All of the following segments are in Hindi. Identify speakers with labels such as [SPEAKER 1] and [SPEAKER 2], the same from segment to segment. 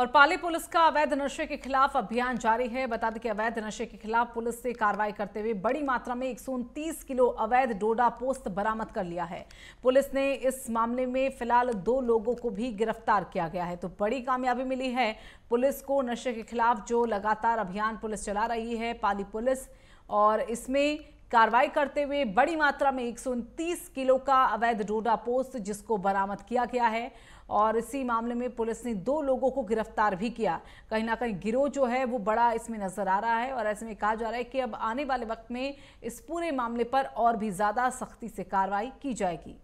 [SPEAKER 1] और पाली पुलिस का अवैध नशे के खिलाफ अभियान जारी है बता दें कि अवैध नशे के खिलाफ पुलिस से कार्रवाई करते हुए बड़ी मात्रा में एक किलो अवैध डोडा पोस्त बरामद कर लिया है पुलिस ने इस मामले में फिलहाल दो लोगों को भी गिरफ्तार किया गया है तो बड़ी कामयाबी मिली है पुलिस को नशे के खिलाफ जो लगातार अभियान पुलिस चला रही है पाली पुलिस और इसमें कार्रवाई करते हुए बड़ी मात्रा में 129 किलो का अवैध डोडा पोस्ट जिसको बरामद किया गया है और इसी मामले में पुलिस ने दो लोगों को गिरफ्तार भी किया कहीं ना कहीं गिरोह जो है वो बड़ा इसमें नजर आ रहा है और ऐसे में कहा जा रहा है कि अब आने वाले वक्त में इस पूरे मामले पर और भी ज़्यादा सख्ती से कार्रवाई की जाएगी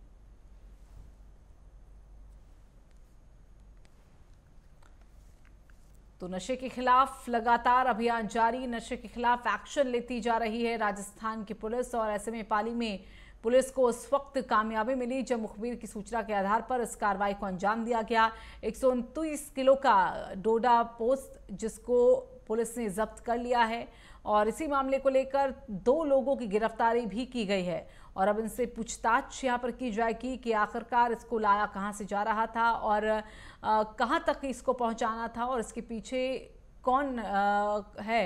[SPEAKER 1] तो नशे के खिलाफ लगातार अभियान जारी नशे के खिलाफ एक्शन लेती जा रही है राजस्थान की पुलिस और ऐसे में पाली में पुलिस को उस वक्त कामयाबी मिली जब मुखबिर की सूचना के आधार पर इस कार्रवाई को अंजाम दिया गया एक किलो का डोडा पोस्ट जिसको पुलिस ने जब्त कर लिया है और इसी मामले को लेकर दो लोगों की गिरफ्तारी भी की गई है और अब इनसे पूछताछ यहाँ पर की जाएगी कि आखिरकार इसको लाया कहाँ से जा रहा था और कहाँ तक इसको पहुँचाना था और इसके पीछे कौन आ, है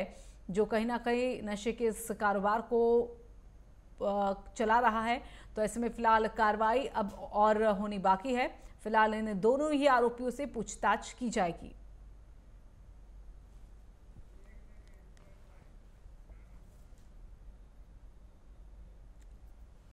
[SPEAKER 1] जो कहीं ना कहीं नशे के इस कारोबार को आ, चला रहा है तो ऐसे में फिलहाल कार्रवाई अब और होनी बाकी है फिलहाल इन दोनों ही आरोपियों से पूछताछ की जाएगी